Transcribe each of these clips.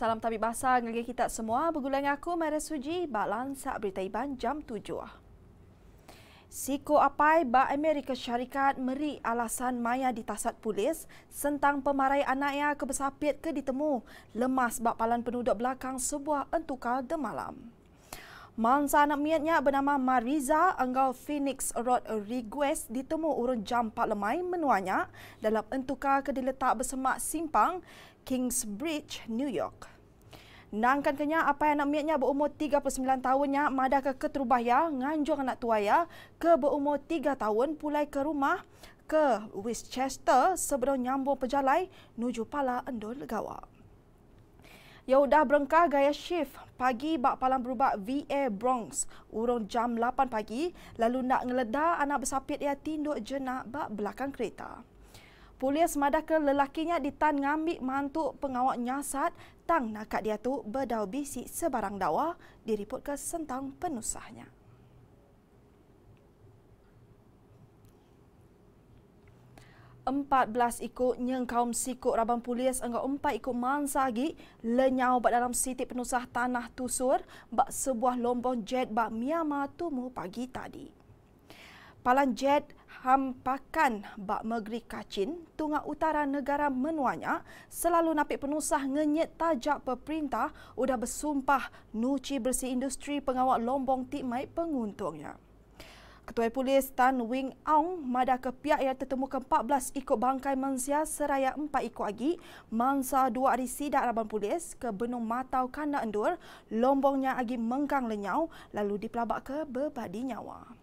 Salam tabib bahasa ngelgi kita semua begulang aku Mara Suji balang sak berita iban jam 7. Siko apai ba Amerika Syarikat meri alasan maya di ditasat polis sentang pemarai anaknya ke besapit ke ditemu lemas bak palan penuduk belakang sebuah entukal de malam. Mansa anak miatnya bernama Mariza Anggau Phoenix Rod Request ditemu urun jam 4 lemai menuanya dalam entuka ke diletak bersemak simpang Kingsbridge, New York. Nangkan kenya apa yang anak miatnya berumur 39 tahunnya mada ke keterubahya nganjung anak tuaya ke berumur 3 tahun pulai ke rumah ke Westchester sebelum nyambo pejalai nuju pala endul legawa. Ya udah berengkah gaya shift. Pagi bak palang berubah VA Bronx. Urung jam 8 pagi. Lalu nak ngeledah anak bersapit ya tinduk jenak bak belakang kereta. Polis madaka lelakinya ditan ngambil mantu pengawak nyasat tang nakak dia tu berdau bisik sebarang dawa diriput ke sentang penusahnya. Empat belas ikut nyengkaum sikut raban pulis enggak empat ikut mansa lagi lenyau bak dalam sitik penusah tanah tusur bak sebuah lombong jet bak Myanmar tumuh pagi tadi. Palan jet hampakan bak megeri kacin, tunga utara negara menuanya selalu napik penusah ngenyet tajak peperintah udah bersumpah nuci bersih industri pengawak lombong tikmai penguntungnya. Ketua Polis Tan Wing Aung mada ke pihak yang tertemu ke 14 ikut bangkai manusia seraya 4 ikut lagi mansa dua hari sidak raban polis ke benung matau kanda endur lombongnya lagi mengkang lenyau lalu dipelabak ke berbadi nyawa.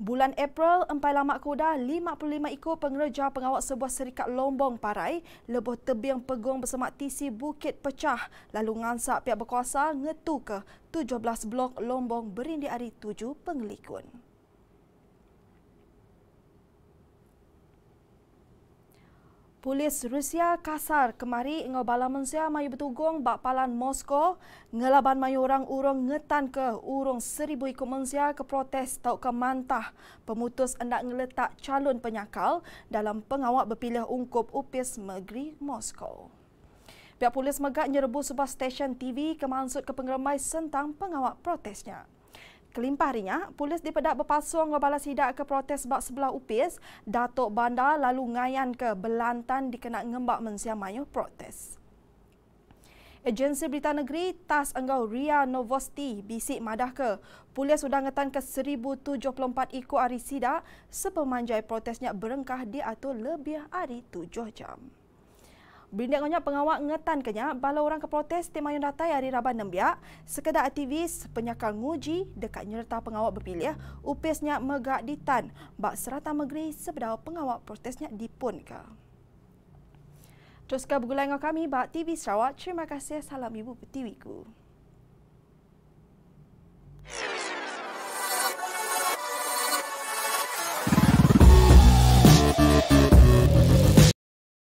Bulan April, empat lama kuda, 55 ikut pengerja pengawal sebuah serikat lombong parai, lebuh tebing pegung bersama tisi bukit pecah, lalu ngansak pihak berkuasa ngetu ke 17 blok lombong berindi hari 7 penglikun. Polis Rusia kasar kemari ngau bala manusia mayu bertugung bak palan Moskow ngelaban mayu orang urung ngetan ke urung seribu ikut manusia ke protes tau ke mantah pemutus endak ngeletak calon penyakal dalam pengawak berpilih ungkup upis negeri Moskow. Pihak polis megak nyerbu sebuah stesen TV kemansut ke pengeremai sentang pengawak protesnya. Kelimpah rinya, polis dipedak berpasung berbala sidak ke protes bak sebelah upis, Datuk Bandar lalu ngayan ke Belantan dikena ngembak mensia mayuh protes. Agensi Berita Negeri TAS Enggau Ria Novosti bisik madah ke polis sudah ngetan ke 1,074 ikut hari sidak sepemanjai protesnya berengkah diatur lebih hari 7 jam. Bindangnya pengawal ngetan kenya bala orang keprotes tema ayun datai hari Raban nembiak sekedar aktivis penyakal nguji dekat nyerta pengawal berpilih ya. upesnya megak ditan bak serata negeri sebedau pengawal protesnya dipun ke. Teruskan bergulai dengan kami bak TV Sarawak. Terima kasih. Salam Ibu Petiwiku.